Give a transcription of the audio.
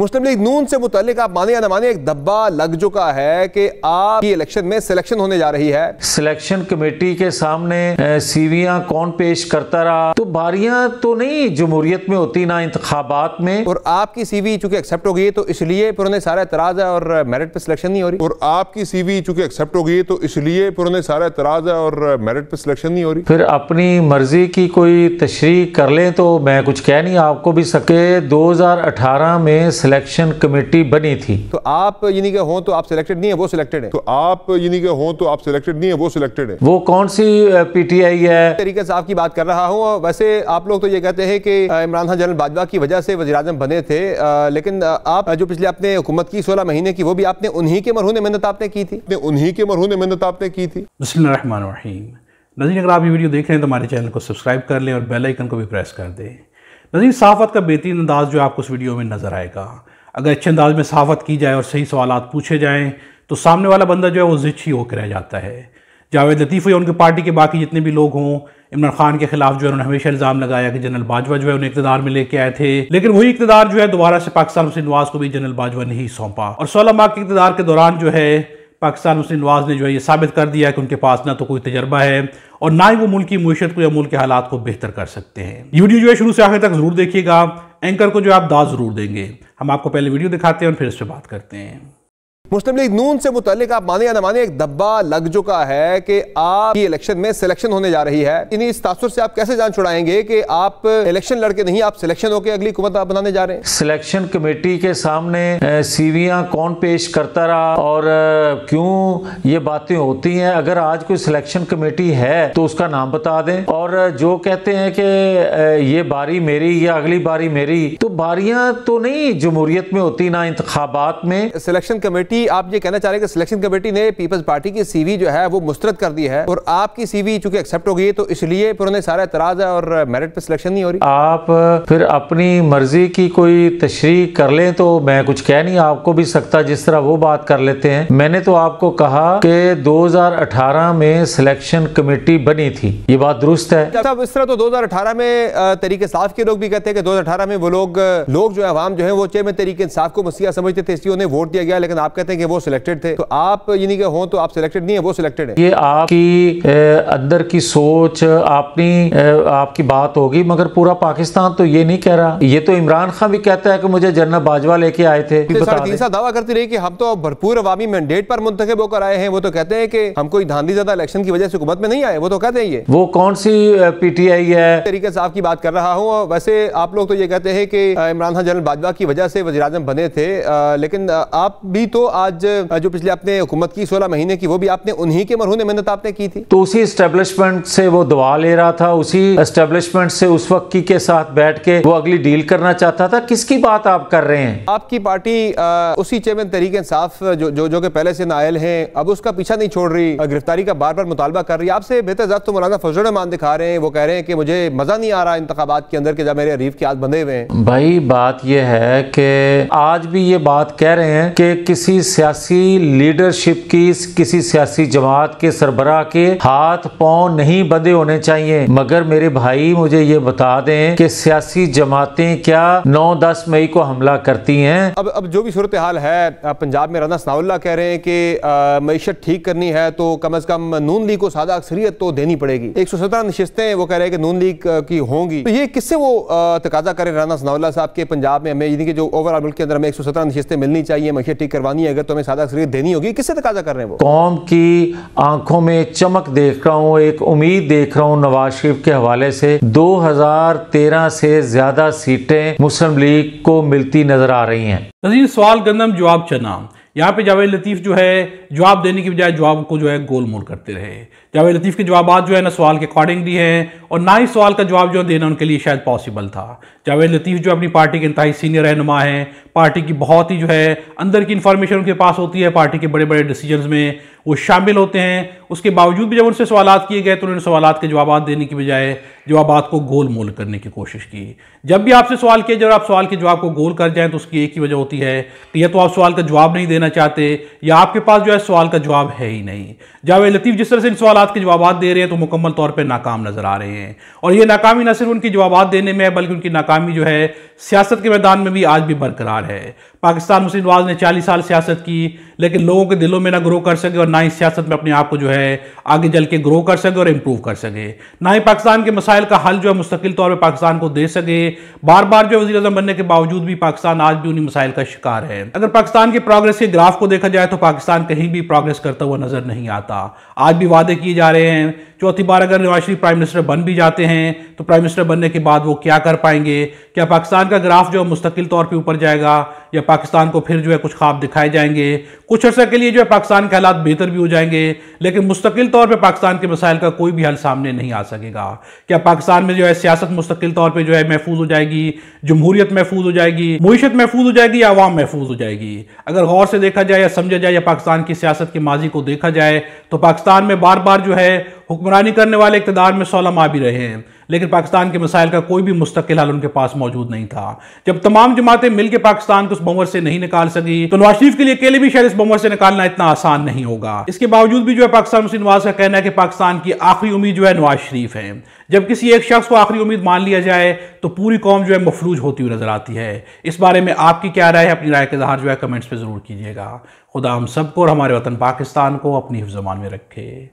मुस्लिम league नून से मुतलिक आप माने या ना माने एक दब्बा लग चुका है कि आपकी इलेक्शन में सिलेक्शन होने जा रही है सिलेक्शन कमेटी के सामने सीविया कौन पेश करता रहा तो बारियां तो नहीं जमहूरियत में होती ना इंतबात में और आपकी सीवी चूंकि एक्सेप्ट हो गई तो इसलिए उन्हें सारा एतराज है और मेरिट पे सिलेक्शन नहीं हो रही और आपकी सीवी चूंकि एक्सेप्ट हो गई तो इसलिए उन्हें सारा एतराज है और मेरिट पे सिलेक्शन नहीं हो रही फिर अपनी मर्जी की कोई तशरी कर ले तो मैं कुछ कह नहीं आपको भी सके दो हजार अठारह में सिलेक्शन कमेटी बनी थी तो आप यानी के हो तो आप सिलेक्टेड नहीं है वो सिलेक्टेड है तो आप यानी के हो तो आप सिलेक्टेड नहीं है वो सिलेक्टेड है वो कौन सी पीटीआई है तरीके साहब की बात कर रहा हूँ वैसे आप लोग तो ये कहते हैं कि इमरान खान जनरल बाजवा की वजह से वजी बने थे लेकिन आप जो पिछले अपने हुकूमत की सोलह महीने की वो भी आपने उन्हीं के मरहून मेहनत आपने की थी उन्हीं के मरहून मेहनत आपने की थी बसमान नजीर अगर आप ये वीडियो देख रहे हैं तो हमारे चैनल को सब्सक्राइब कर लें और बेल आइकन को भी प्रेस कर दें नजीर सहाफ़त का बेहतरीन अंदाज जो आपको उस वीडियो में नज़र आएगा अगर अच्छे अंदाज में सहाफ़त की जाए और सही सवाल पूछे जाएँ तो सामने वाला बंदा जो है वो जिच ही होकर रह जाता है जावेद लतीफ़ या उनकी पार्टी के बाकी जितने भी लोग हों इमरान खान के खिलाफ जो है उन्होंने हमेशा इल्ज़ाम लगाया कि जनरल बाजवा जो है उन्हें इकतदार में लेके आए थे लेकिन वही इकतदार जो है दोबारा से पाकिस्तान से नवाज को भी जनरल बाजवा नहीं सौंपा और सोलह माह के इकतदार के दौरान जो है पाकिस्तान मुस्लिम नवाज ने जो है ये साबित कर दिया कि उनके पास ना तो कोई तजर्बा है और ना ही वो मुल्क की मीशत को या मुल्क के हालात को बेहतर कर सकते हैं ये वीडियो जो है शुरू से आखिर तक ज़रूर देखिएगा एंकर को जो आप दाद ज़रूर देंगे हम आपको पहले वीडियो दिखाते हैं और फिर इस पर बात करते हैं मुस्लिम लीग नून से मुतलिक आप माने या ना माने एक दब्बा लग चुका है कि आप इलेक्शन में सिलेक्शन होने जा रही है इन्हीं इस तासुर से आप कैसे जान छुड़ाएंगे कि आप इलेक्शन लड़के नहीं आप सिलेक्शन होकर अगली हुकूमत आप बनाने जा रहे हैं सिलेक्शन कमेटी के सामने सीवियां कौन पेश करता रहा और क्यों ये बातें होती हैं अगर आज कोई सिलेक्शन कमेटी है तो उसका नाम बता दें और जो कहते हैं कि ये बारी मेरी या अगली बारी मेरी तो बारियां तो नहीं जमहूरियत में होती ना इंतबात में सिलेक्शन कमेटी कि आप ये कहना चाह रहे हैं कि सिलेक्शन कमेटी ने पीपल्स पार्टी की सीवी जो है वो मुस्तरद कर दी है और आपकी सीवी चूंकि एक्सेप्ट हो गई है तो इसलिए फिर उन्हें सारा एतराज है और मेरिट पे सिलेक्शन नहीं हो रही आप फिर अपनी मर्जी की कोई तशरी कर लें तो मैं कुछ कह नहीं आपको भी सकता जिस तरह वो बात कर लेते हैं मैंने तो आपको कहा कि 2018 में सिलेक्शन कमेटी बनी थी ये बात दुरुस्त है साहब इस तरह तो 2018 में तरीके साफ के लोग भी कहते हैं कि 2018 में वो लोग लोग जो है आवाम जो है वो चेयरमैन तरीके इंसाफ को मसीहा समझते थे इसलिए उन्हें वोट दिया गया लेकिन आप कहते कहते हैं कि वो सिलेक्टेड थे तो आप यानी कि हो तो आप सिलेक्टेड नहीं है वो सिलेक्टेड है ये आपकी अंदर की सोच अपनी आपकी बात होगी मगर पूरा पाकिस्तान तो ये नहीं कह रहा ये तो इमरान खान भी कहता है कि मुझे जनरल बाजवा लेके आए थे तीसा दावा करती रही कि हम तो भरपूर अवामी मैंडेट पर मुंतब होकर आए हैं वो तो कहते हैं कि हम कोई धांधी ज्यादा इलेक्शन की वजह से हुकूमत में नहीं आए वो तो कहते हैं ये वो कौन सी पीटीआई है तरीके से आपकी बात कर रहा हूँ वैसे आप लोग तो ये कहते हैं कि इमरान खान जनरल बाजवा की वजह से वजी बने थे लेकिन आप भी तो आज जो पिछले आपने हुकूमत की सोलह महीने की वो भी आपने उन्हीं के मरहून मेहनत आपने की थी तो उसी इस्टेब्लिशमेंट से वो दवा ले रहा था उसी इस्टेब्लिशमेंट से उस वक्त की के साथ बैठ के वो अगली डील करना चाहता था किसकी बात आप कर रहे हैं आपकी पार्टी आ, उसी चेयरमैन तरीके इंसाफ जो, जो जो के पहले से नायल है अब उसका पीछा नहीं छोड़ रही गिरफ्तारी का बार बार मुतालबा कर रही है आपसे बेहतर जब तो मौलाना फजल रहमान दिखा रहे हैं वो कह रहे हैं कि मुझे मजा नहीं आ रहा इंतबात के अंदर के जब मेरे अरीफ के हाथ बंधे हुए हैं भाई बात यह है कि आज भी ये बात कह रहे हैं कि किसी किसी सियासी लीडरशिप की किसी सियासी जमात के सरबरा के हाथ पांव नहीं बंधे होने चाहिए मगर मेरे भाई मुझे ये बता दें कि सियासी जमातें क्या 9-10 मई को हमला करती हैं अब अब जो भी सूरत हाल है पंजाब में राना सनाउल्ला कह रहे हैं कि मीशत ठीक करनी है तो कम अज कम नून लीग को सादा अक्सरियत तो देनी पड़ेगी एक सौ सत्रह नशस्तें वो कह रहे हैं कि नून लीग की होंगी तो ये किससे वो तकाजा करें राना सनाउल्ला साहब के पंजाब में हमें यानी कि जो ओवरऑल मुल्क के अंदर हमें एक सौ सत्रह मिलनी चाहिए मीशत ठीक करवानी है अगर तुम्हें सादा अक्सरियत देनी होगी किससे तकाजा कर रहे हैं वो कौम की आंखों में चमक देख रहा हूँ एक उम्मीद देख रहा हूँ नवाज शरीफ के हवाले से 2013 से ज्यादा सीटें मुस्लिम लीग को मिलती नजर आ रही हैं नजीर सवाल गंदम जवाब चना यहाँ पे जावेद लतीफ़ जो है जवाब देने की बजाय जवाब को जो है गोल मोल करते रहे जावेद लतीफ़ के जवाब जो है ना सवाल के अकॉर्डिंग दिए हैं और ना ही सवाल का जवाब जो है देना उनके लिए शायद पॉसिबल था जावेद लतीफ़ जो अपनी पार्टी के इंतहाई सीनियर रहनुमा हैं पार्टी की बहुत ही जो है अंदर की इन्फॉर्मेशन उनके पास होती है पार्टी के बड़े बड़े डिसीजन में वो शामिल होते हैं उसके बावजूद भी जब उनसे सवाल किए गए तो उन्होंने सवाल के जवाब देने की बजाय जवाब को गोल मोल करने की कोशिश की जब भी आपसे सवाल किया जब आप सवाल के जवाब को गोल कर जाएं तो उसकी एक ही वजह होती है कि या तो आप सवाल का जवाब नहीं देना चाहते या आपके पास जो है सवाल का जवाब है ही नहीं जावेद लतीफ़ जिस तरह से इन सवाल सवालत के जवाब दे रहे हैं तो मुकम्मल तौर पर नाकाम नज़र आ रहे हैं और ये नाकामी न सिर्फ उनकी जवाब देने में है बल्कि उनकी नाकामी जो है सियासत के मैदान में भी आज भी बरकरार है पाकिस्तान मुस्लिम नवाज ने चालीस साल सियासत की लेकिन लोगों के दिलों में ना ग्रो कर सके और ना ही सियासत में अपने आप को जो है आगे चल के ग्रो कर सके और इम्प्रूव कर सके ना ही पाकिस्तान के मसाइल का हल जो है मुस्तकिल तौर पर पाकिस्तान को दे सके बार बार जो वजी अजम बनने के बावजूद भी पाकिस्तान आज भी उन्हीं मसाइल का शिकार है अगर पाकिस्तान के प्रोग्रेस के ग्राफ को देखा जाए तो पाकिस्तान कहीं भी प्रोग्रेस करता हुआ नजर नहीं आता आज भी वादे किए किए जा रहे हैं चौथी बार अगर नवाज शरीफ प्राइम मिनिस्टर बन भी जाते हैं तो प्राइम मिनिस्टर बनने के बाद वो क्या कर पाएंगे क्या पाकिस्तान का ग्राफ जो है मुस्तकिल तौर पर ऊपर जाएगा या पाकिस्तान को फिर जो है कुछ ख्वाब दिखाए जाएंगे कुछ अर्से के लिए जो है पाकिस्तान के हालात बेहतर भी हो जाएंगे लेकिन मुस्तकिल तौर पर पाकिस्तान के मसाइल का कोई भी हल सामने नहीं आ सकेगा क्या पाकिस्तान में जो है सियासत मुस्तकिल तौर पर जो है महफूज हो जाएगी जमहूरियत महफूज हो जाएगी मीशत महफूज हो जाएगी या आवाम महफूज हो जाएगी अगर गौर से देखा जाए या समझा जाए या पाकिस्तान की सियासत की माजी को देखा जाए तो पाकिस्तान में बार बार इकतदार जो है हुक्मरानी करने वाले इकतदार में सोलह माह भी रहे हैं लेकिन पाकिस्तान के मसाइल का कोई भी मुस्तकिल हल उनके पास मौजूद नहीं था जब तमाम जमातें मिलकर पाकिस्तान को उस बमर से नहीं निकाल सकी तो नवाज शरीफ के लिए अकेले भी शायद इस बमर से निकालना इतना आसान नहीं होगा इसके बावजूद भी जो है पाकिस्तान मुस्लिम नवाज का कहना है कि पाकिस्तान की आखिरी उम्मीद जो है नवाज शरीफ है जब किसी एक शख्स को आखिरी उम्मीद मान लिया जाए तो पूरी कौम जो है मफलूज होती हुई नजर आती है इस बारे में आपकी क्या राय है अपनी राय का इजहार जो है कमेंट्स पर जरूर कीजिएगा खुदा हम सबको और हमारे वतन पाकिस्तान को अपनी हिफ्जमान में रखे